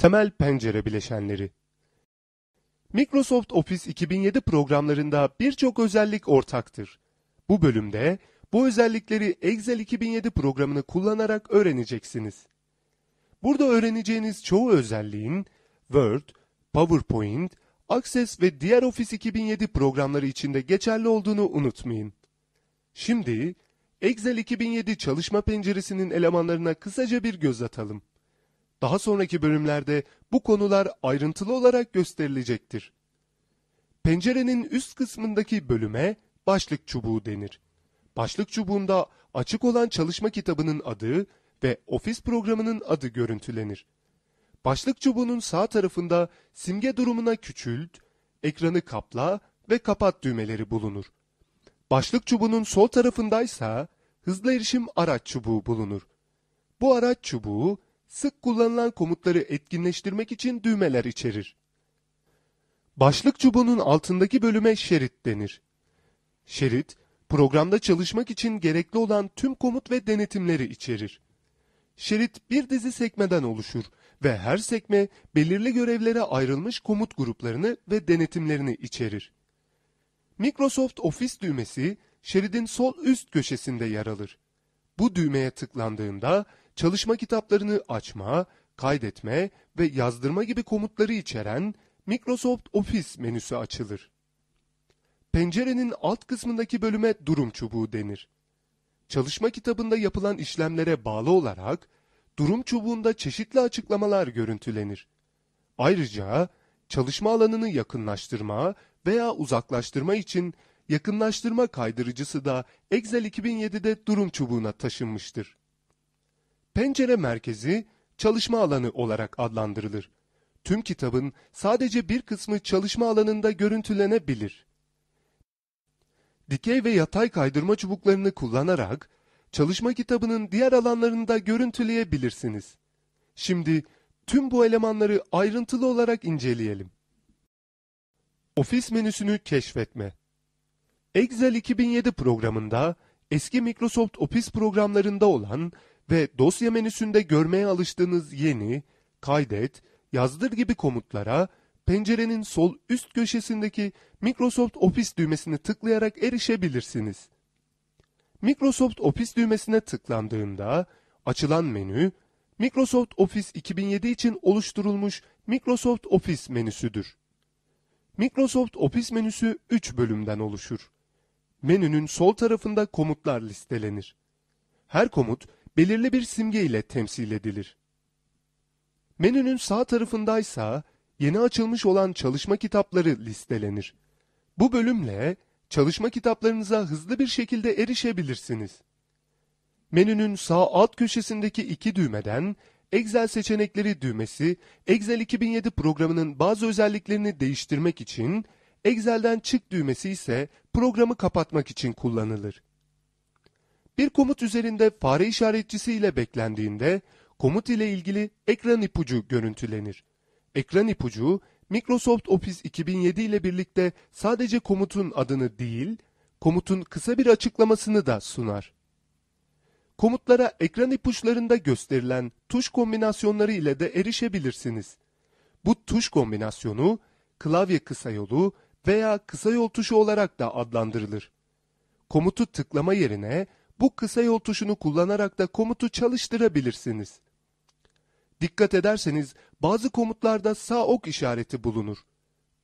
temel pencere bileşenleri. Microsoft Office 2007 programlarında birçok özellik ortaktır. Bu bölümde bu özellikleri Excel 2007 programını kullanarak öğreneceksiniz. Burada öğreneceğiniz çoğu özelliğin Word, PowerPoint, Access ve diğer Office 2007 programları içinde geçerli olduğunu unutmayın. Şimdi Excel 2007 çalışma penceresinin elemanlarına kısaca bir göz atalım. Daha sonraki bölümlerde bu konular ayrıntılı olarak gösterilecektir. Pencerenin üst kısmındaki bölüme başlık çubuğu denir. Başlık çubuğunda açık olan çalışma kitabının adı ve ofis programının adı görüntülenir. Başlık çubuğunun sağ tarafında simge durumuna küçült, ekranı kapla ve kapat düğmeleri bulunur. Başlık çubuğunun sol tarafındaysa hızlı erişim araç çubuğu bulunur. Bu araç çubuğu sık kullanılan komutları etkinleştirmek için düğmeler içerir. Başlık çubuğunun altındaki bölüme şerit denir. Şerit, programda çalışmak için gerekli olan tüm komut ve denetimleri içerir. Şerit bir dizi sekmeden oluşur ve her sekme belirli görevlere ayrılmış komut gruplarını ve denetimlerini içerir. Microsoft Office düğmesi şeridin sol üst köşesinde yer alır. Bu düğmeye tıklandığında çalışma kitaplarını açma, kaydetme ve yazdırma gibi komutları içeren Microsoft Office menüsü açılır. Pencerenin alt kısmındaki bölüme durum çubuğu denir. Çalışma kitabında yapılan işlemlere bağlı olarak durum çubuğunda çeşitli açıklamalar görüntülenir. Ayrıca çalışma alanını yakınlaştırma veya uzaklaştırma için yakınlaştırma kaydırıcısı da Excel 2007'de durum çubuğuna taşınmıştır. Pencere merkezi çalışma alanı olarak adlandırılır. Tüm kitabın sadece bir kısmı çalışma alanında görüntülenebilir. Dikey ve yatay kaydırma çubuklarını kullanarak çalışma kitabının diğer alanlarında görüntüleyebilirsiniz. Şimdi tüm bu elemanları ayrıntılı olarak inceleyelim. Ofis menüsünü keşfetme. Excel 2007 programında eski Microsoft Office programlarında olan ve dosya menüsünde görmeye alıştığınız yeni, kaydet, yazdır gibi komutlara pencerenin sol üst köşesindeki Microsoft Office düğmesini tıklayarak erişebilirsiniz. Microsoft Office düğmesine tıklandığında açılan menü Microsoft Office 2007 için oluşturulmuş Microsoft Office menüsüdür. Microsoft Office menüsü 3 bölümden oluşur. Menünün sol tarafında komutlar listelenir. Her komut belirli bir simge ile temsil edilir. Menünün sağ tarafındaysa yeni açılmış olan çalışma kitapları listelenir. Bu bölümle çalışma kitaplarınıza hızlı bir şekilde erişebilirsiniz. Menünün sağ alt köşesindeki iki düğmeden Excel seçenekleri düğmesi, Excel 2007 programının bazı özelliklerini değiştirmek için, Excel'den çık düğmesi ise programı kapatmak için kullanılır. Bir komut üzerinde fare işaretçisi ile beklendiğinde komut ile ilgili ekran ipucu görüntülenir. Ekran ipucu Microsoft Office 2007 ile birlikte sadece komutun adını değil, komutun kısa bir açıklamasını da sunar. Komutlara ekran ipuçlarında gösterilen tuş kombinasyonları ile de erişebilirsiniz. Bu tuş kombinasyonu klavye kısa yolu veya kısa yol tuşu olarak da adlandırılır. Komutu tıklama yerine bu kısa yol tuşunu kullanarak da komutu çalıştırabilirsiniz. Dikkat ederseniz bazı komutlarda sağ ok işareti bulunur.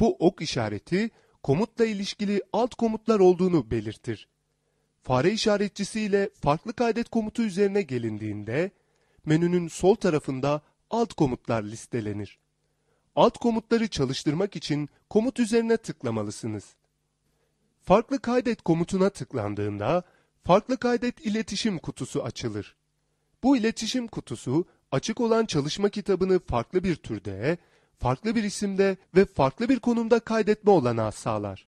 Bu ok işareti komutla ilişkili alt komutlar olduğunu belirtir. Fare işaretçisi ile farklı kaydet komutu üzerine gelindiğinde menünün sol tarafında alt komutlar listelenir. Alt komutları çalıştırmak için komut üzerine tıklamalısınız. Farklı kaydet komutuna tıklandığında farklı kaydet iletişim kutusu açılır. Bu iletişim kutusu açık olan çalışma kitabını farklı bir türde, farklı bir isimde ve farklı bir konumda kaydetme olanağı sağlar.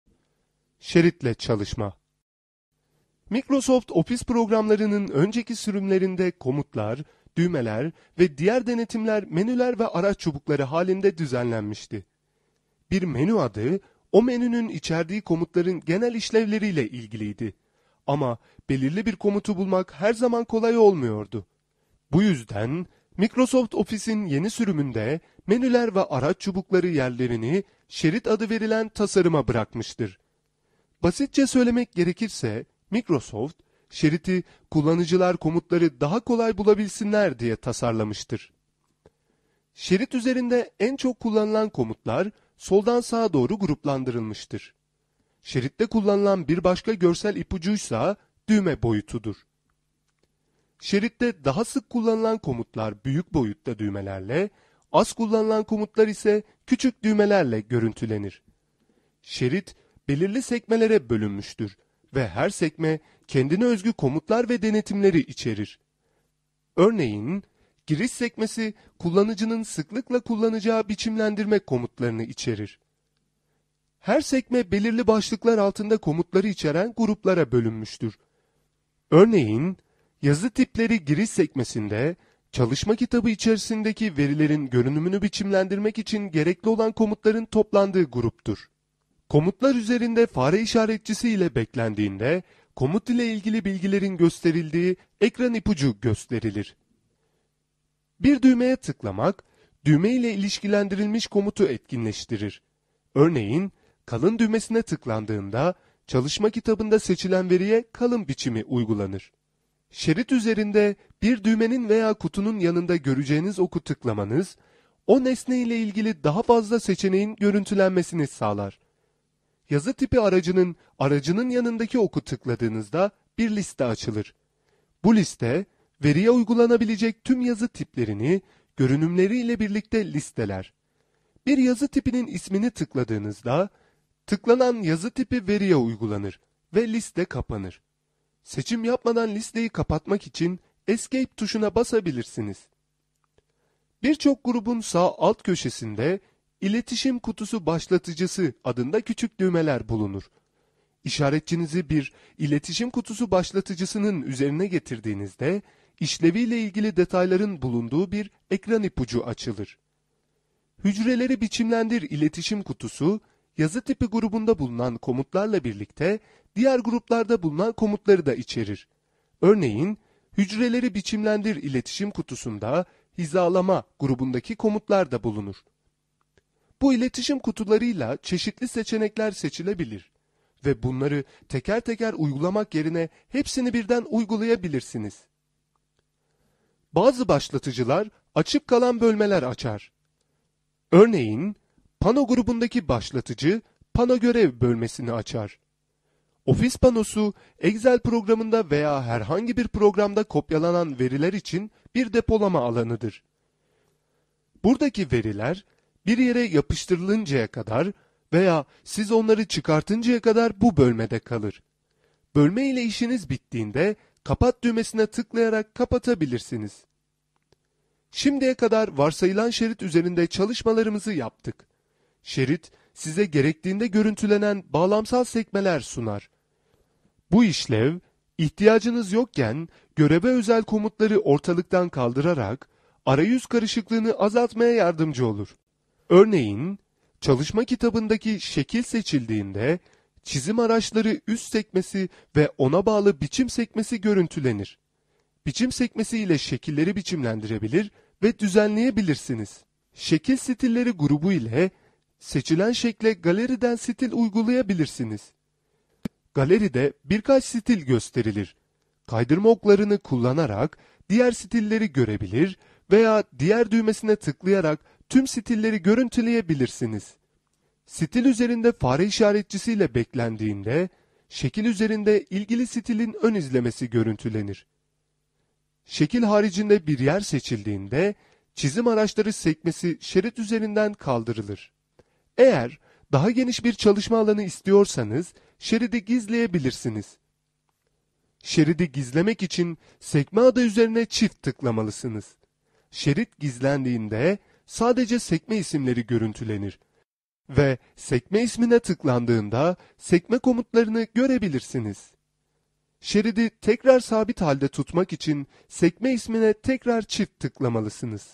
Şeritle çalışma Microsoft Office programlarının önceki sürümlerinde komutlar, düğmeler ve diğer denetimler menüler ve araç çubukları halinde düzenlenmişti. Bir menü adı, o menünün içerdiği komutların genel işlevleriyle ilgiliydi. Ama belirli bir komutu bulmak her zaman kolay olmuyordu. Bu yüzden Microsoft Office'in yeni sürümünde menüler ve araç çubukları yerlerini şerit adı verilen tasarıma bırakmıştır. Basitçe söylemek gerekirse Microsoft şeriti kullanıcılar komutları daha kolay bulabilsinler diye tasarlamıştır. Şerit üzerinde en çok kullanılan komutlar soldan sağa doğru gruplandırılmıştır. Şeritte kullanılan bir başka görsel ipucuysa düğme boyutudur. Şeritte daha sık kullanılan komutlar büyük boyutta düğmelerle, az kullanılan komutlar ise küçük düğmelerle görüntülenir. Şerit belirli sekmelere bölünmüştür ve her sekme kendine özgü komutlar ve denetimleri içerir. Örneğin giriş sekmesi kullanıcının sıklıkla kullanacağı biçimlendirme komutlarını içerir. Her sekme belirli başlıklar altında komutları içeren gruplara bölünmüştür. Örneğin, yazı tipleri giriş sekmesinde çalışma kitabı içerisindeki verilerin görünümünü biçimlendirmek için gerekli olan komutların toplandığı gruptur. Komutlar üzerinde fare işaretçisi ile beklendiğinde komut ile ilgili bilgilerin gösterildiği ekran ipucu gösterilir. Bir düğmeye tıklamak, düğme ile ilişkilendirilmiş komutu etkinleştirir. Örneğin, kalın düğmesine tıklandığında çalışma kitabında seçilen veriye kalın biçimi uygulanır. Şerit üzerinde bir düğmenin veya kutunun yanında göreceğiniz oku tıklamanız, o nesne ile ilgili daha fazla seçeneğin görüntülenmesini sağlar. Yazı tipi aracının aracının yanındaki oku tıkladığınızda bir liste açılır. Bu liste veriye uygulanabilecek tüm yazı tiplerini görünümleriyle birlikte listeler. Bir yazı tipinin ismini tıkladığınızda Tıklanan yazı tipi veriye uygulanır ve liste kapanır. Seçim yapmadan listeyi kapatmak için Escape tuşuna basabilirsiniz. Birçok grubun sağ alt köşesinde İletişim kutusu başlatıcısı adında küçük düğmeler bulunur. İşaretçinizi bir iletişim kutusu başlatıcısının üzerine getirdiğinizde işleviyle ilgili detayların bulunduğu bir ekran ipucu açılır. Hücreleri biçimlendir iletişim kutusu yazı tipi grubunda bulunan komutlarla birlikte diğer gruplarda bulunan komutları da içerir. Örneğin, hücreleri biçimlendir iletişim kutusunda hizalama grubundaki komutlar da bulunur. Bu iletişim kutularıyla çeşitli seçenekler seçilebilir ve bunları teker teker uygulamak yerine hepsini birden uygulayabilirsiniz. Bazı başlatıcılar açık kalan bölmeler açar. Örneğin pano grubundaki başlatıcı pano görev bölmesini açar. Ofis panosu Excel programında veya herhangi bir programda kopyalanan veriler için bir depolama alanıdır. Buradaki veriler bir yere yapıştırılıncaya kadar veya siz onları çıkartıncaya kadar bu bölmede kalır. Bölme ile işiniz bittiğinde kapat düğmesine tıklayarak kapatabilirsiniz. Şimdiye kadar varsayılan şerit üzerinde çalışmalarımızı yaptık. Şerit size gerektiğinde görüntülenen bağlamsal sekmeler sunar. Bu işlev ihtiyacınız yokken göreve özel komutları ortalıktan kaldırarak arayüz karışıklığını azaltmaya yardımcı olur. Örneğin çalışma kitabındaki şekil seçildiğinde çizim araçları üst sekmesi ve ona bağlı biçim sekmesi görüntülenir. Biçim sekmesi ile şekilleri biçimlendirebilir ve düzenleyebilirsiniz. Şekil stilleri grubu ile Seçilen şekle galeriden stil uygulayabilirsiniz. Galeride birkaç stil gösterilir. Kaydırma oklarını kullanarak diğer stilleri görebilir veya diğer düğmesine tıklayarak tüm stilleri görüntüleyebilirsiniz. Stil üzerinde fare işaretçisiyle beklendiğinde şekil üzerinde ilgili stilin ön izlemesi görüntülenir. Şekil haricinde bir yer seçildiğinde çizim araçları sekmesi şerit üzerinden kaldırılır. Eğer daha geniş bir çalışma alanı istiyorsanız şeridi gizleyebilirsiniz. Şeridi gizlemek için sekme adı üzerine çift tıklamalısınız. Şerit gizlendiğinde sadece sekme isimleri görüntülenir ve sekme ismine tıklandığında sekme komutlarını görebilirsiniz. Şeridi tekrar sabit halde tutmak için sekme ismine tekrar çift tıklamalısınız.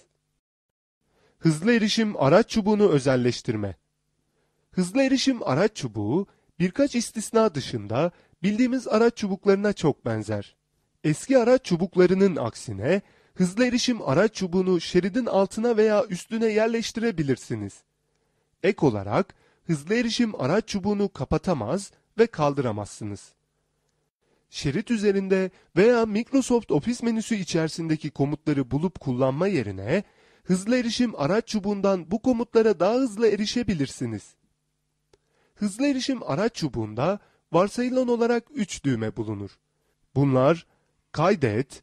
Hızlı erişim araç çubuğunu özelleştirme Hızlı erişim araç çubuğu birkaç istisna dışında bildiğimiz araç çubuklarına çok benzer. Eski araç çubuklarının aksine hızlı erişim araç çubuğunu şeridin altına veya üstüne yerleştirebilirsiniz. Ek olarak hızlı erişim araç çubuğunu kapatamaz ve kaldıramazsınız. Şerit üzerinde veya Microsoft Office menüsü içerisindeki komutları bulup kullanma yerine hızlı erişim araç çubuğundan bu komutlara daha hızlı erişebilirsiniz hızlı erişim araç çubuğunda varsayılan olarak 3 düğme bulunur. Bunlar kaydet,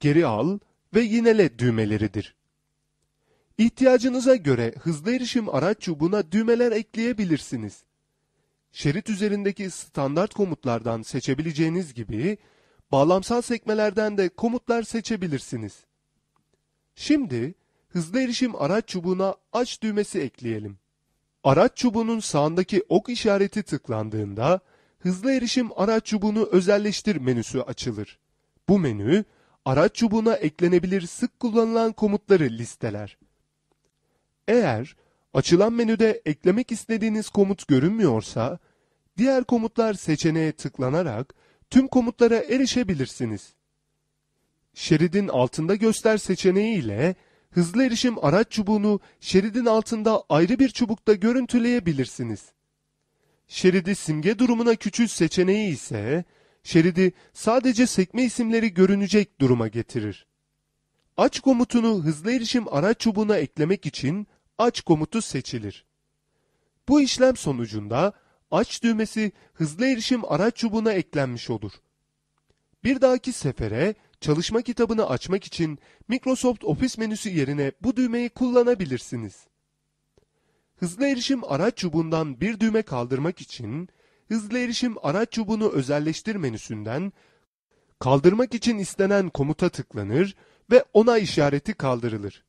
geri al ve yinele düğmeleridir. İhtiyacınıza göre hızlı erişim araç çubuğuna düğmeler ekleyebilirsiniz. Şerit üzerindeki standart komutlardan seçebileceğiniz gibi bağlamsal sekmelerden de komutlar seçebilirsiniz. Şimdi hızlı erişim araç çubuğuna aç düğmesi ekleyelim. Araç çubuğunun sağındaki ok işareti tıklandığında hızlı erişim araç çubuğunu özelleştir menüsü açılır. Bu menü araç çubuğuna eklenebilir sık kullanılan komutları listeler. Eğer açılan menüde eklemek istediğiniz komut görünmüyorsa diğer komutlar seçeneğe tıklanarak tüm komutlara erişebilirsiniz. Şeridin altında göster seçeneği ile hızlı erişim araç çubuğunu şeridin altında ayrı bir çubukta görüntüleyebilirsiniz. Şeridi simge durumuna küçül seçeneği ise şeridi sadece sekme isimleri görünecek duruma getirir. Aç komutunu hızlı erişim araç çubuğuna eklemek için aç komutu seçilir. Bu işlem sonucunda aç düğmesi hızlı erişim araç çubuğuna eklenmiş olur. Bir dahaki sefere çalışma kitabını açmak için Microsoft Office menüsü yerine bu düğmeyi kullanabilirsiniz. Hızlı erişim araç çubuğundan bir düğme kaldırmak için hızlı erişim araç çubuğunu özelleştir menüsünden kaldırmak için istenen komuta tıklanır ve onay işareti kaldırılır.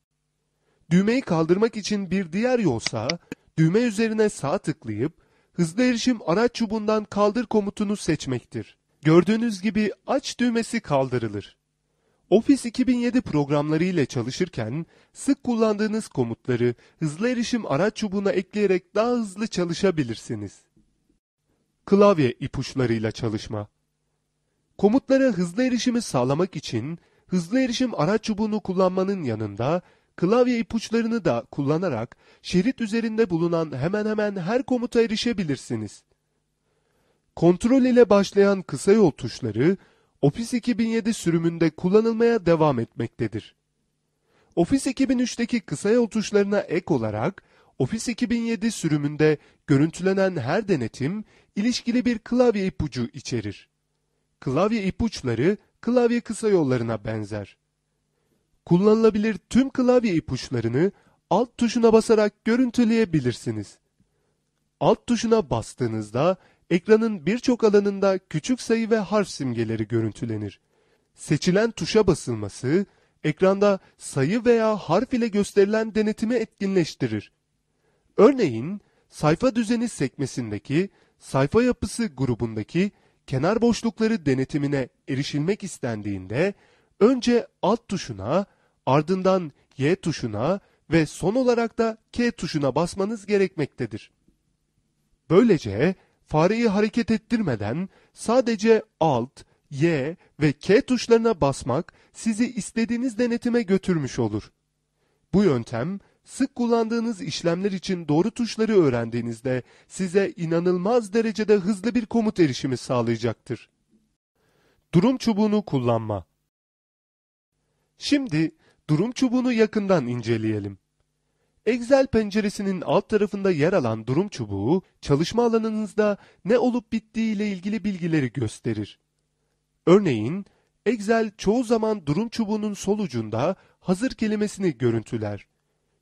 Düğmeyi kaldırmak için bir diğer yolsa düğme üzerine sağ tıklayıp hızlı erişim araç çubuğundan kaldır komutunu seçmektir. Gördüğünüz gibi aç düğmesi kaldırılır. Office 2007 programları ile çalışırken sık kullandığınız komutları hızlı erişim araç çubuğuna ekleyerek daha hızlı çalışabilirsiniz. Klavye ipuçlarıyla çalışma Komutlara hızlı erişimi sağlamak için hızlı erişim araç çubuğunu kullanmanın yanında klavye ipuçlarını da kullanarak şerit üzerinde bulunan hemen hemen her komuta erişebilirsiniz kontrol ile başlayan kısa yol tuşları Office 2007 sürümünde kullanılmaya devam etmektedir. Office 2003'teki kısa yol tuşlarına ek olarak Office 2007 sürümünde görüntülenen her denetim ilişkili bir klavye ipucu içerir. Klavye ipuçları klavye kısa yollarına benzer. Kullanılabilir tüm klavye ipuçlarını alt tuşuna basarak görüntüleyebilirsiniz. Alt tuşuna bastığınızda ekranın birçok alanında küçük sayı ve harf simgeleri görüntülenir. Seçilen tuşa basılması, ekranda sayı veya harf ile gösterilen denetimi etkinleştirir. Örneğin, sayfa düzeni sekmesindeki sayfa yapısı grubundaki kenar boşlukları denetimine erişilmek istendiğinde önce alt tuşuna, ardından Y tuşuna ve son olarak da K tuşuna basmanız gerekmektedir. Böylece fareyi hareket ettirmeden sadece Alt, Y ve K tuşlarına basmak sizi istediğiniz denetime götürmüş olur. Bu yöntem sık kullandığınız işlemler için doğru tuşları öğrendiğinizde size inanılmaz derecede hızlı bir komut erişimi sağlayacaktır. Durum çubuğunu kullanma Şimdi durum çubuğunu yakından inceleyelim. Excel penceresinin alt tarafında yer alan durum çubuğu, çalışma alanınızda ne olup bittiği ile ilgili bilgileri gösterir. Örneğin, Excel çoğu zaman durum çubuğunun sol ucunda hazır kelimesini görüntüler.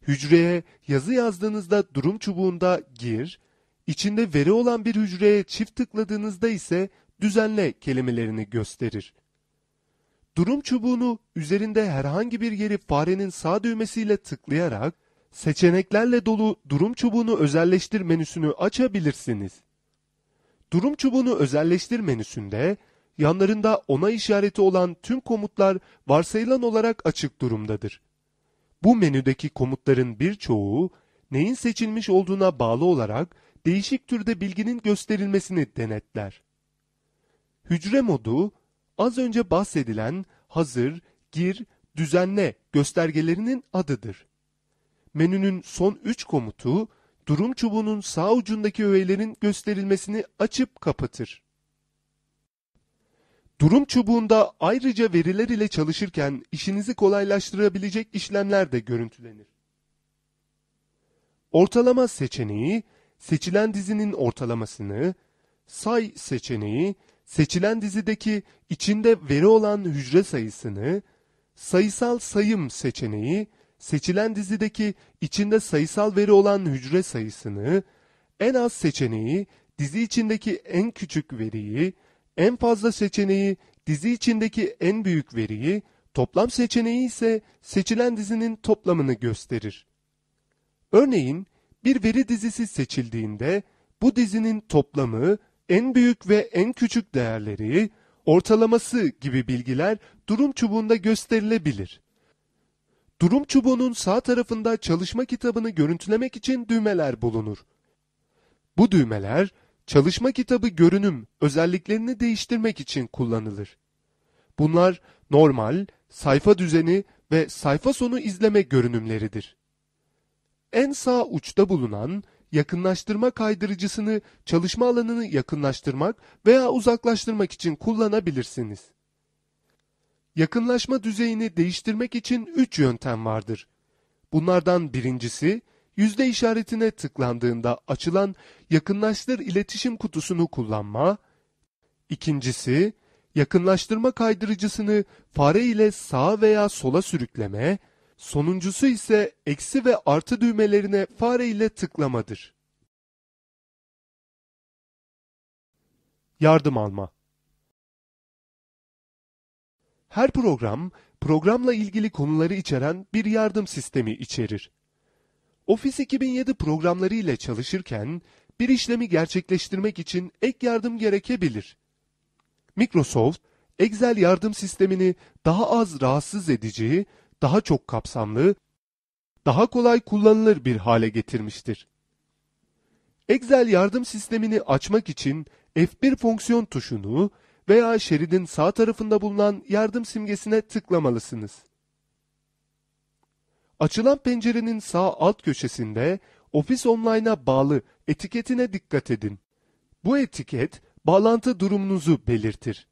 Hücreye yazı yazdığınızda durum çubuğunda gir, içinde veri olan bir hücreye çift tıkladığınızda ise düzenle kelimelerini gösterir. Durum çubuğunu üzerinde herhangi bir yeri farenin sağ düğmesiyle tıklayarak seçeneklerle dolu durum çubuğunu özelleştir menüsünü açabilirsiniz. Durum çubuğunu özelleştir menüsünde yanlarında ona işareti olan tüm komutlar varsayılan olarak açık durumdadır. Bu menüdeki komutların birçoğu neyin seçilmiş olduğuna bağlı olarak değişik türde bilginin gösterilmesini denetler. Hücre modu az önce bahsedilen hazır, gir, düzenle göstergelerinin adıdır menünün son 3 komutu durum çubuğunun sağ ucundaki öğelerin gösterilmesini açıp kapatır. Durum çubuğunda ayrıca veriler ile çalışırken işinizi kolaylaştırabilecek işlemler de görüntülenir. Ortalama seçeneği seçilen dizinin ortalamasını, say seçeneği seçilen dizideki içinde veri olan hücre sayısını, sayısal sayım seçeneği seçilen dizideki içinde sayısal veri olan hücre sayısını, en az seçeneği dizi içindeki en küçük veriyi, en fazla seçeneği dizi içindeki en büyük veriyi, toplam seçeneği ise seçilen dizinin toplamını gösterir. Örneğin bir veri dizisi seçildiğinde bu dizinin toplamı, en büyük ve en küçük değerleri, ortalaması gibi bilgiler durum çubuğunda gösterilebilir. Durum çubuğunun sağ tarafında çalışma kitabını görüntülemek için düğmeler bulunur. Bu düğmeler çalışma kitabı görünüm özelliklerini değiştirmek için kullanılır. Bunlar normal, sayfa düzeni ve sayfa sonu izleme görünümleridir. En sağ uçta bulunan yakınlaştırma kaydırıcısını çalışma alanını yakınlaştırmak veya uzaklaştırmak için kullanabilirsiniz. Yakınlaşma düzeyini değiştirmek için üç yöntem vardır. Bunlardan birincisi, yüzde işaretine tıklandığında açılan yakınlaştır iletişim kutusunu kullanma. ikincisi yakınlaştırma kaydırıcısını fare ile sağa veya sola sürükleme. Sonuncusu ise eksi ve artı düğmelerine fare ile tıklamadır. Yardım alma her program, programla ilgili konuları içeren bir yardım sistemi içerir. Office 2007 programları ile çalışırken bir işlemi gerçekleştirmek için ek yardım gerekebilir. Microsoft, Excel yardım sistemini daha az rahatsız edici, daha çok kapsamlı, daha kolay kullanılır bir hale getirmiştir. Excel yardım sistemini açmak için F1 fonksiyon tuşunu veya şeridin sağ tarafında bulunan yardım simgesine tıklamalısınız. Açılan pencerenin sağ alt köşesinde Office Online'a bağlı etiketine dikkat edin. Bu etiket bağlantı durumunuzu belirtir.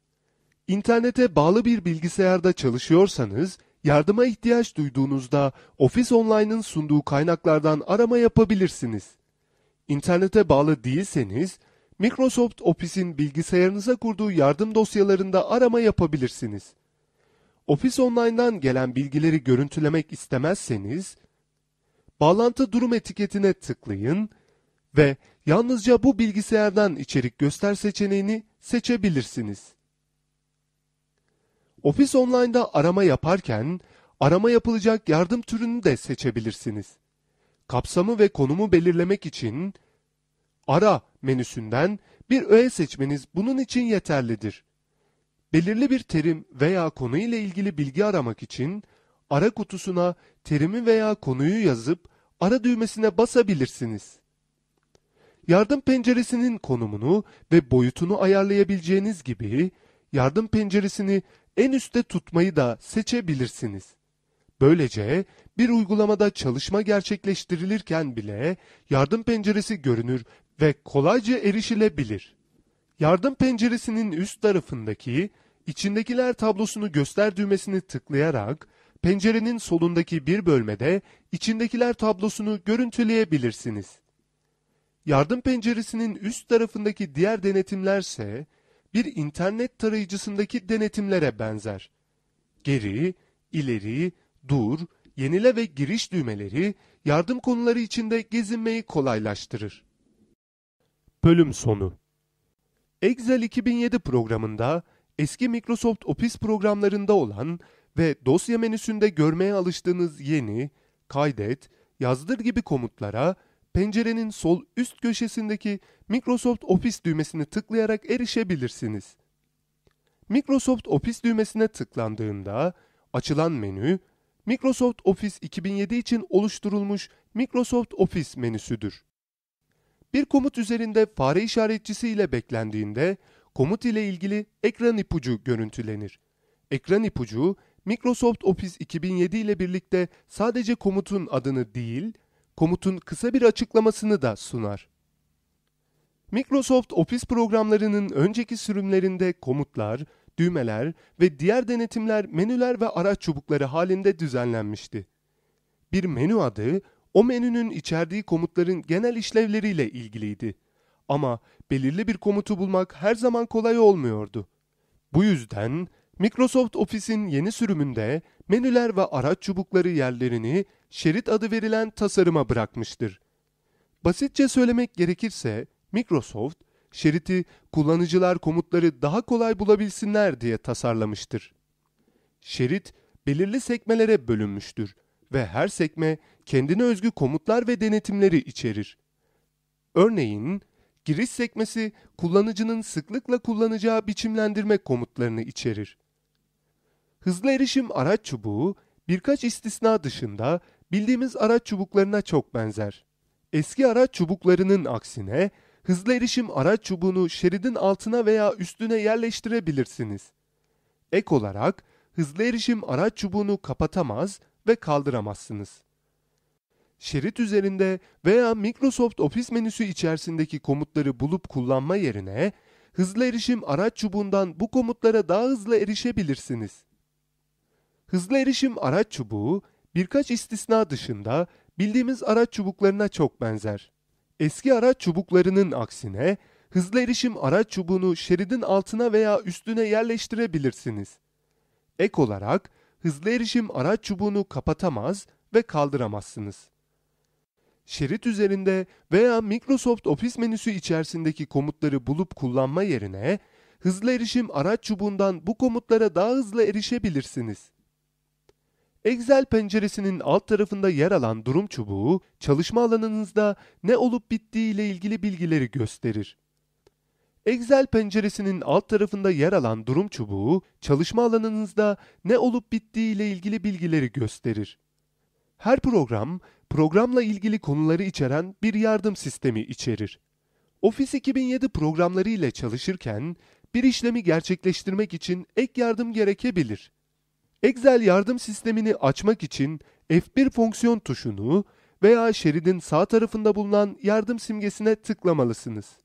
İnternete bağlı bir bilgisayarda çalışıyorsanız, yardıma ihtiyaç duyduğunuzda Office Online'ın sunduğu kaynaklardan arama yapabilirsiniz. İnternete bağlı değilseniz, Microsoft Office'in bilgisayarınıza kurduğu yardım dosyalarında arama yapabilirsiniz. Office Online'dan gelen bilgileri görüntülemek istemezseniz, bağlantı durum etiketine tıklayın ve yalnızca bu bilgisayardan içerik göster seçeneğini seçebilirsiniz. Office Online'da arama yaparken, arama yapılacak yardım türünü de seçebilirsiniz. Kapsamı ve konumu belirlemek için, ara menüsünden bir öğe seçmeniz bunun için yeterlidir. Belirli bir terim veya konu ile ilgili bilgi aramak için ara kutusuna terimi veya konuyu yazıp ara düğmesine basabilirsiniz. Yardım penceresinin konumunu ve boyutunu ayarlayabileceğiniz gibi yardım penceresini en üstte tutmayı da seçebilirsiniz. Böylece bir uygulamada çalışma gerçekleştirilirken bile yardım penceresi görünür ve kolayca erişilebilir. Yardım penceresinin üst tarafındaki içindekiler tablosunu göster düğmesini tıklayarak pencerenin solundaki bir bölmede içindekiler tablosunu görüntüleyebilirsiniz. Yardım penceresinin üst tarafındaki diğer denetimlerse bir internet tarayıcısındaki denetimlere benzer. Geri, ileri, dur, yenile ve giriş düğmeleri yardım konuları içinde gezinmeyi kolaylaştırır. Bölüm sonu Excel 2007 programında eski Microsoft Office programlarında olan ve dosya menüsünde görmeye alıştığınız yeni, kaydet, yazdır gibi komutlara pencerenin sol üst köşesindeki Microsoft Office düğmesini tıklayarak erişebilirsiniz. Microsoft Office düğmesine tıklandığında açılan menü Microsoft Office 2007 için oluşturulmuş Microsoft Office menüsüdür. Bir komut üzerinde fare işaretçisi ile beklendiğinde komut ile ilgili ekran ipucu görüntülenir. Ekran ipucu Microsoft Office 2007 ile birlikte sadece komutun adını değil, komutun kısa bir açıklamasını da sunar. Microsoft Office programlarının önceki sürümlerinde komutlar, düğmeler ve diğer denetimler menüler ve araç çubukları halinde düzenlenmişti. Bir menü adı o menünün içerdiği komutların genel işlevleriyle ilgiliydi. Ama belirli bir komutu bulmak her zaman kolay olmuyordu. Bu yüzden Microsoft Office'in yeni sürümünde menüler ve araç çubukları yerlerini şerit adı verilen tasarıma bırakmıştır. Basitçe söylemek gerekirse Microsoft şeriti kullanıcılar komutları daha kolay bulabilsinler diye tasarlamıştır. Şerit belirli sekmelere bölünmüştür ve her sekme kendine özgü komutlar ve denetimleri içerir. Örneğin, giriş sekmesi kullanıcının sıklıkla kullanacağı biçimlendirme komutlarını içerir. Hızlı erişim araç çubuğu birkaç istisna dışında bildiğimiz araç çubuklarına çok benzer. Eski araç çubuklarının aksine hızlı erişim araç çubuğunu şeridin altına veya üstüne yerleştirebilirsiniz. Ek olarak hızlı erişim araç çubuğunu kapatamaz ve kaldıramazsınız. Şerit üzerinde veya Microsoft Office menüsü içerisindeki komutları bulup kullanma yerine hızlı erişim araç çubuğundan bu komutlara daha hızlı erişebilirsiniz. Hızlı erişim araç çubuğu birkaç istisna dışında bildiğimiz araç çubuklarına çok benzer. Eski araç çubuklarının aksine hızlı erişim araç çubuğunu şeridin altına veya üstüne yerleştirebilirsiniz. Ek olarak hızlı erişim araç çubuğunu kapatamaz ve kaldıramazsınız. Şerit üzerinde veya Microsoft Office menüsü içerisindeki komutları bulup kullanma yerine hızlı erişim araç çubuğundan bu komutlara daha hızlı erişebilirsiniz. Excel penceresinin alt tarafında yer alan durum çubuğu, çalışma alanınızda ne olup bittiği ile ilgili bilgileri gösterir. Excel penceresinin alt tarafında yer alan durum çubuğu, çalışma alanınızda ne olup bittiği ile ilgili bilgileri gösterir. Her program, programla ilgili konuları içeren bir yardım sistemi içerir. Office 2007 programları ile çalışırken bir işlemi gerçekleştirmek için ek yardım gerekebilir. Excel yardım sistemini açmak için F1 fonksiyon tuşunu veya şeridin sağ tarafında bulunan yardım simgesine tıklamalısınız.